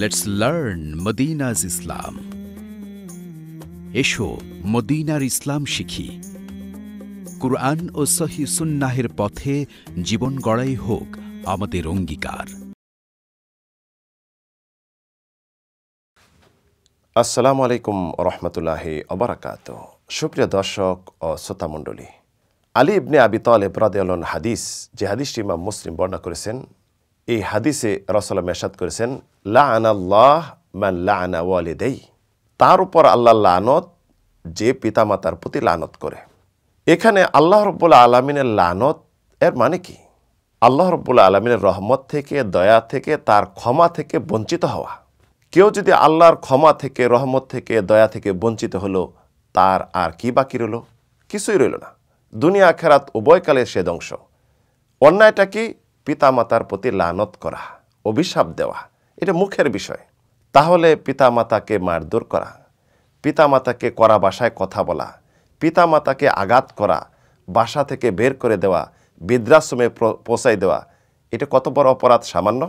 let's learn মদিনাজ ইসলাম এসো মদিনার ইসলাম শিখি কুরআন ও সহি সুন্নাহের পথে জীবন গড়াই হোক আমাদের অঙ্গীকার আসসালামু আলাইকুম রহমতুল্লাহ অবরাকাত সুপ্রিয় দর্শক ও শ্রোতামণ্ডলী আলী ইবনে আবি তালেব হাদিস যে হাদিসটি ইমাম মুসলিম বর্ণনা করেছেন এই হাদিসে রসলাম এরশাদ করেছেন লাহ মান লানা দেই তার উপর আল্লাহ লানত যে পিতামাতার প্রতি লানত করে এখানে আল্লাহ রব্বুল আলমিনের লানত এর মানে কি আল্লাহ রব্বুল আলমিনের রহমত থেকে দয়া থেকে তার ক্ষমা থেকে বঞ্চিত হওয়া কেউ যদি আল্লাহর ক্ষমা থেকে রহমত থেকে দয়া থেকে বঞ্চিত হলো তার আর কি বাকি রইল কিছুই রইল না দুনিয়া খেরাত উভয়কালে সে ধ্বংস অন্যায়টা কি পিতামাতার প্রতি লানত করা অভিশাপ দেওয়া এটা মুখের বিষয় তাহলে পিতামাতাকে মারধর করা পিতামাতাকে করা বাসায় কথা বলা পিতামাতাকে আঘাত করা বাসা থেকে বের করে দেওয়া বৃদ্ধাশ্রমে পৌঁছাই দেওয়া এটা কত বড় অপরাধ সামান্য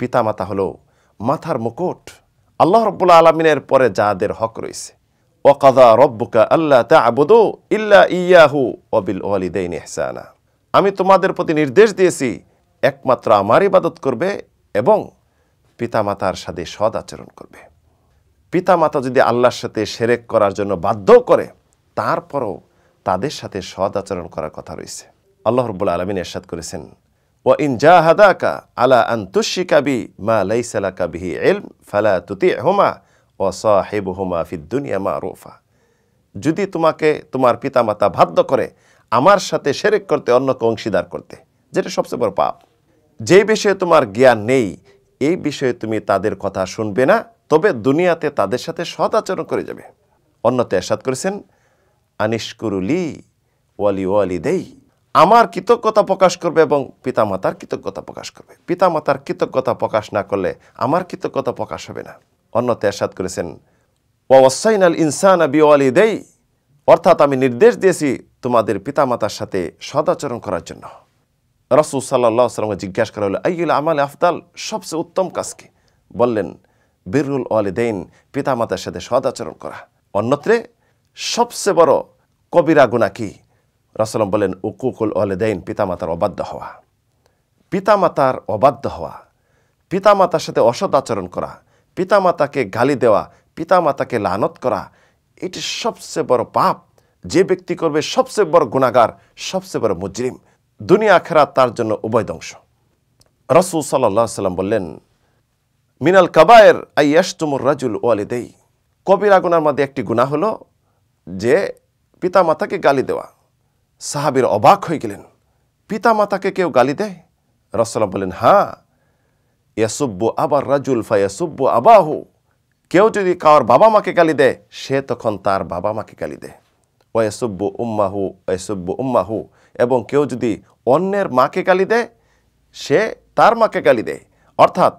পিতামাতা হলো মাথার মুকুট আল্লাহ রব্বুল্লা আলমিনের পরে যাদের হক রয়েছে ওকাদা রব্বুকা আল্লাহ তা আবুদো ইল্লা ইয়াহু অবিল ওয়ালিদাইন এহসানা আমি তোমাদের প্রতি নির্দেশ দিয়েছি একমাত্র আমার ইবাদত করবে এবং পিতামাতার সাথে সদ আচরণ করবে পিতামাতা যদি আল্লাহর সাথে সেরেক করার জন্য বাধ্য করে তারপরও তাদের সাথে সদ আচরণ করার কথা রয়েছে আল্লাহ রব আলমিন এরশাদ করেছেন ও ইন আলা আন্তুশি কাবি মা লাইসালা কাবিহি এল ফালা তুতি হোমা ও সাহেব হোমা ফিদ্দুনিয়া মা রোফা যদি তোমাকে তোমার পিতামাতা বাধ্য করে আমার সাথে সেরেক করতে অন্যকে অংশীদার করতে যেটা সবচেয়ে বড় পাপ যে বিষয়ে তোমার জ্ঞান নেই এই বিষয়ে তুমি তাদের কথা শুনবে না তবে দুনিয়াতে তাদের সাথে সৎ আচরণ করে যাবে অন্যতে এরশাদ করেছেন আনিশকুরুলি ওয়ালি ওয়ালি দেই আমার কৃতজ্ঞতা প্রকাশ করবে এবং পিতামাতার কৃতজ্ঞতা প্রকাশ করবে পিতামাতার কৃতজ্ঞতা প্রকাশ না করলে আমার কৃতজ্ঞতা প্রকাশ হবে না অন্যতে এরশাদ করেছেন ওয়াসাইন আল ইনসান বি ওয়ালি দেই অর্থাৎ আমি নির্দেশ দিয়েছি তোমাদের পিতামাতার সাথে সদাচরণ করার জন্য রসুল সাল্লাহ সাল্লামকে জিজ্ঞাসা করা হলো আইউল আমাল আফদাল সবচেয়ে উত্তম কাজকে বললেন বীরুল ওয়ালিদেইন পিতামাতার সাথে সদ আচরণ করা অন্যত্রে সবচেয়ে বড় কবিরা গুণা কি রসলম বলেন উকুকুল ওয়ালিদেইন পিতামাতার অবাধ্য হওয়া পিতামাতার অবাধ্য হওয়া পিতামাতার সাথে অসদ আচরণ করা পিতামাতাকে গালি দেওয়া পিতামাতাকে লানত করা এটি সবচেয়ে বড় পাপ যে ব্যক্তি করবে সবচেয়ে বড় গুণাগার সবচেয়ে বড় মুজরিম দুনিয়া আখেরা তার জন্য উভয় ধ্বংস রসুল সাল্লাহ সাল্লাম বললেন মিনাল কাবায়ের আই আইয়াশতুমুর রাজুল ওয়ালিদেই কবিরা গুনার মধ্যে একটি গুণা হলো যে পিতামাতাকে গালি দেওয়া সাহাবির অবাক হয়ে গেলেন পিতা মাতাকে কেউ গালি দেয় রসাল্লাম বললেন হ্যাঁ ইয়াসুব্বু আবার রাজুল ফায়াসুব্বু আবাহু কেউ যদি কার বাবা মাকে গালি দেয় সে তখন তার বাবা মাকে গালি দেয় ওয়াসব্য উম্মাহু ওয়াসব্য উম্মাহু এবং কেউ যদি অন্যের মাকে গালি দেয় সে তার মাকে গালি দেয় অর্থাৎ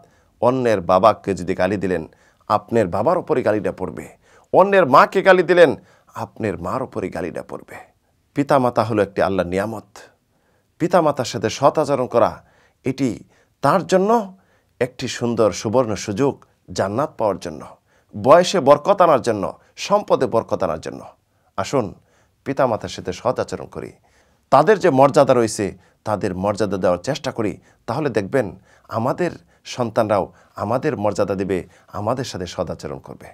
অন্যের বাবাকে যদি গালি দিলেন আপনার বাবার উপরে গালিটা পড়বে অন্যের মাকে গালি দিলেন আপনার মার উপরে গালিটা পড়বে পিতামাতা হলো একটি আল্লাহ নিয়ামত পিতামাতার সাথে সৎ আচরণ করা এটি তার জন্য একটি সুন্দর সুবর্ণ সুযোগ জান্নাত পাওয়ার জন্য বয়সে বরকত আনার জন্য সম্পদে বরকত আনার জন্য আসুন পিতামাতার সাথে সৎ আচরণ করি তাদের যে মর্যাদা রয়েছে তাদের মর্যাদা দেওয়ার চেষ্টা করি তাহলে দেখবেন আমাদের সন্তানরাও আমাদের মর্যাদা দেবে আমাদের সাথে সদাচরণ করবে